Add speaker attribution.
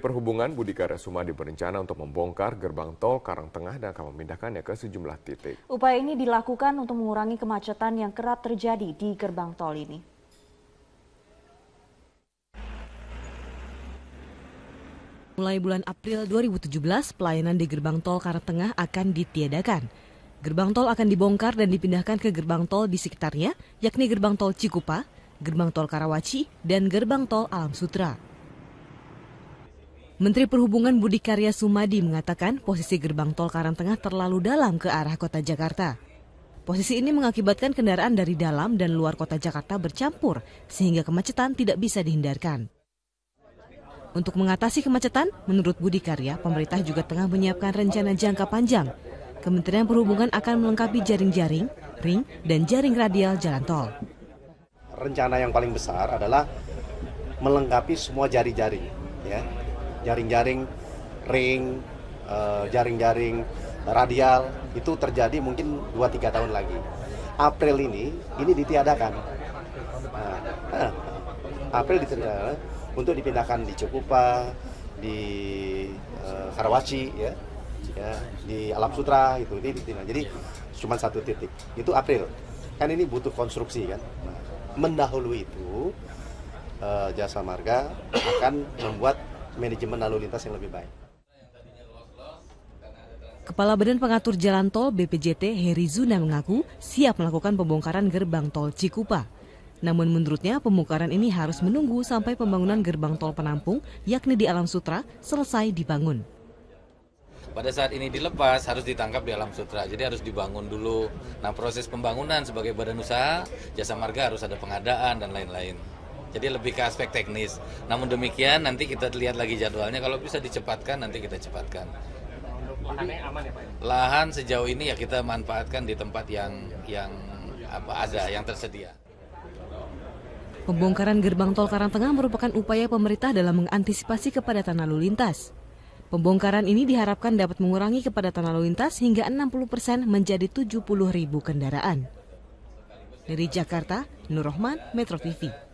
Speaker 1: Perhubungan Budi Karya Sumadi berencana untuk membongkar gerbang tol Karangtengah dan akan memindahkannya ke sejumlah titik.
Speaker 2: Upaya ini dilakukan untuk mengurangi kemacetan yang kerap terjadi di gerbang tol ini. Mulai bulan April 2017, pelayanan di gerbang tol Karangtengah akan ditiadakan. Gerbang tol akan dibongkar dan dipindahkan ke gerbang tol di sekitarnya, yakni gerbang tol Cikupa, gerbang tol Karawaci, dan gerbang tol Alam Sutra. Menteri Perhubungan Budi Karya Sumadi mengatakan posisi gerbang tol Karangtengah terlalu dalam ke arah kota Jakarta. Posisi ini mengakibatkan kendaraan dari dalam dan luar kota Jakarta bercampur sehingga kemacetan tidak bisa dihindarkan. Untuk mengatasi kemacetan, menurut Budi Karya, pemerintah juga tengah menyiapkan rencana jangka panjang. Kementerian Perhubungan akan melengkapi jaring-jaring, ring, dan jaring radial jalan tol.
Speaker 1: Rencana yang paling besar adalah melengkapi semua jari jari Ya jaring-jaring ring, eh, jaring-jaring uh, radial itu terjadi mungkin 2-3 tahun lagi. April ini ini ditiadakan. Nah, April ditiadakan untuk dipindahkan di Cukupa di uh, Karawaci ya. Ya, di Alam Sutra gitu. Ini ditiadakan. Jadi cuma satu titik. Itu April. Kan ini butuh konstruksi kan. Nah, mendahului itu uh, jasa marga akan membuat manajemen lalu lintas yang lebih baik.
Speaker 2: Kepala Badan Pengatur Jalan Tol BPJT Heri Zuna mengaku siap melakukan pembongkaran gerbang tol Cikupa. Namun menurutnya pembongkaran ini harus menunggu sampai pembangunan gerbang tol penampung yakni di Alam Sutra selesai dibangun.
Speaker 3: Pada saat ini dilepas harus ditangkap di Alam Sutra, jadi harus dibangun dulu. Nah proses pembangunan sebagai badan usaha, jasa marga harus ada pengadaan dan lain-lain. Jadi lebih ke aspek teknis. Namun demikian nanti kita lihat lagi jadwalnya. Kalau bisa dicepatkan nanti kita cepatkan.
Speaker 2: Lahannya aman ya Pak?
Speaker 3: Lahan sejauh ini ya kita manfaatkan di tempat yang yang apa ada yang tersedia.
Speaker 2: Pembongkaran gerbang tol Karangtengah merupakan upaya pemerintah dalam mengantisipasi kepadatan lalu lintas. Pembongkaran ini diharapkan dapat mengurangi kepadatan lalu lintas hingga 60 persen menjadi 70 ribu kendaraan. Dari Jakarta, Nur Rahman, Metro TV.